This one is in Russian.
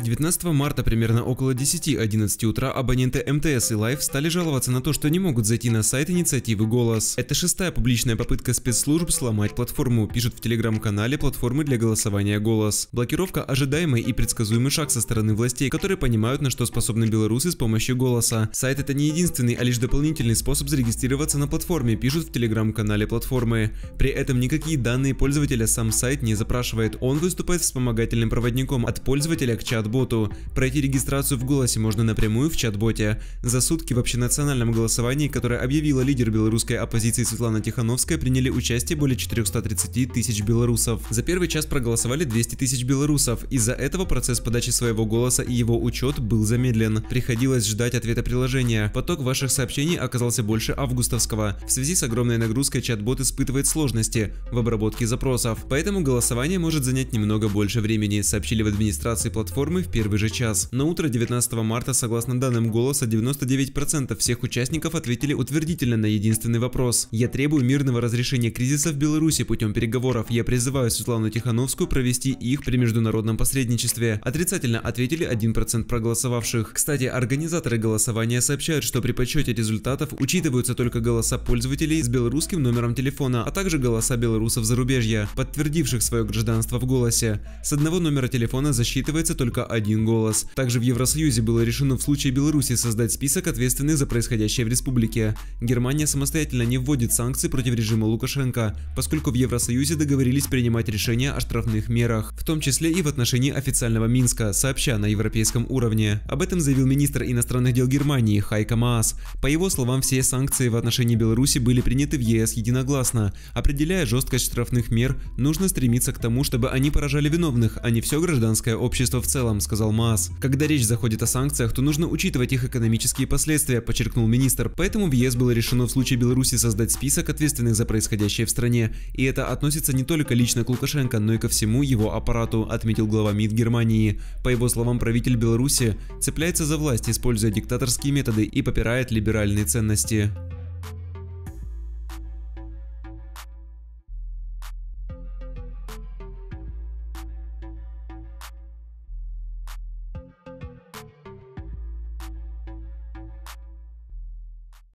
19 марта примерно около 10-11 утра абоненты МТС и Лайф стали жаловаться на то, что не могут зайти на сайт инициативы «Голос». Это шестая публичная попытка спецслужб сломать платформу, пишут в телеграм-канале платформы для голосования «Голос». Блокировка – ожидаемый и предсказуемый шаг со стороны властей, которые понимают, на что способны белорусы с помощью «Голоса». Сайт – это не единственный, а лишь дополнительный способ зарегистрироваться на платформе, пишут в телеграм-канале платформы. При этом никакие данные пользователя сам сайт не запрашивает, он выступает вспомогательным проводником от пользователя к чату чат-боту. Пройти регистрацию в голосе можно напрямую в чат-боте. За сутки в общенациональном голосовании, которое объявила лидер белорусской оппозиции Светлана Тихановская, приняли участие более 430 тысяч белорусов. За первый час проголосовали 200 тысяч белорусов. Из-за этого процесс подачи своего голоса и его учет был замедлен. Приходилось ждать ответа приложения. Поток ваших сообщений оказался больше августовского. В связи с огромной нагрузкой чат-бот испытывает сложности в обработке запросов. Поэтому голосование может занять немного больше времени, сообщили в администрации платформы травмы в первый же час. На утро 19 марта, согласно данным голоса, 99% всех участников ответили утвердительно на единственный вопрос. Я требую мирного разрешения кризиса в Беларуси путем переговоров. Я призываю Светлану Тихановскую провести их при международном посредничестве. Отрицательно ответили 1% проголосовавших. Кстати, организаторы голосования сообщают, что при подсчете результатов учитываются только голоса пользователей с белорусским номером телефона, а также голоса белорусов зарубежья, подтвердивших свое гражданство в голосе. С одного номера телефона засчитывается только только один голос. Также в Евросоюзе было решено в случае Беларуси создать список ответственных за происходящее в республике. Германия самостоятельно не вводит санкции против режима Лукашенко, поскольку в Евросоюзе договорились принимать решения о штрафных мерах, в том числе и в отношении официального Минска, сообща на европейском уровне. Об этом заявил министр иностранных дел Германии Хайка Маас. По его словам, все санкции в отношении Беларуси были приняты в ЕС единогласно. Определяя жесткость штрафных мер, нужно стремиться к тому, чтобы они поражали виновных, а не все гражданское общество в целом делом, сказал Маас. Когда речь заходит о санкциях, то нужно учитывать их экономические последствия, подчеркнул министр. Поэтому в ЕС было решено в случае Беларуси создать список ответственных за происходящее в стране. И это относится не только лично к Лукашенко, но и ко всему его аппарату, отметил глава МИД Германии. По его словам, правитель Беларуси цепляется за власть, используя диктаторские методы и попирает либеральные ценности.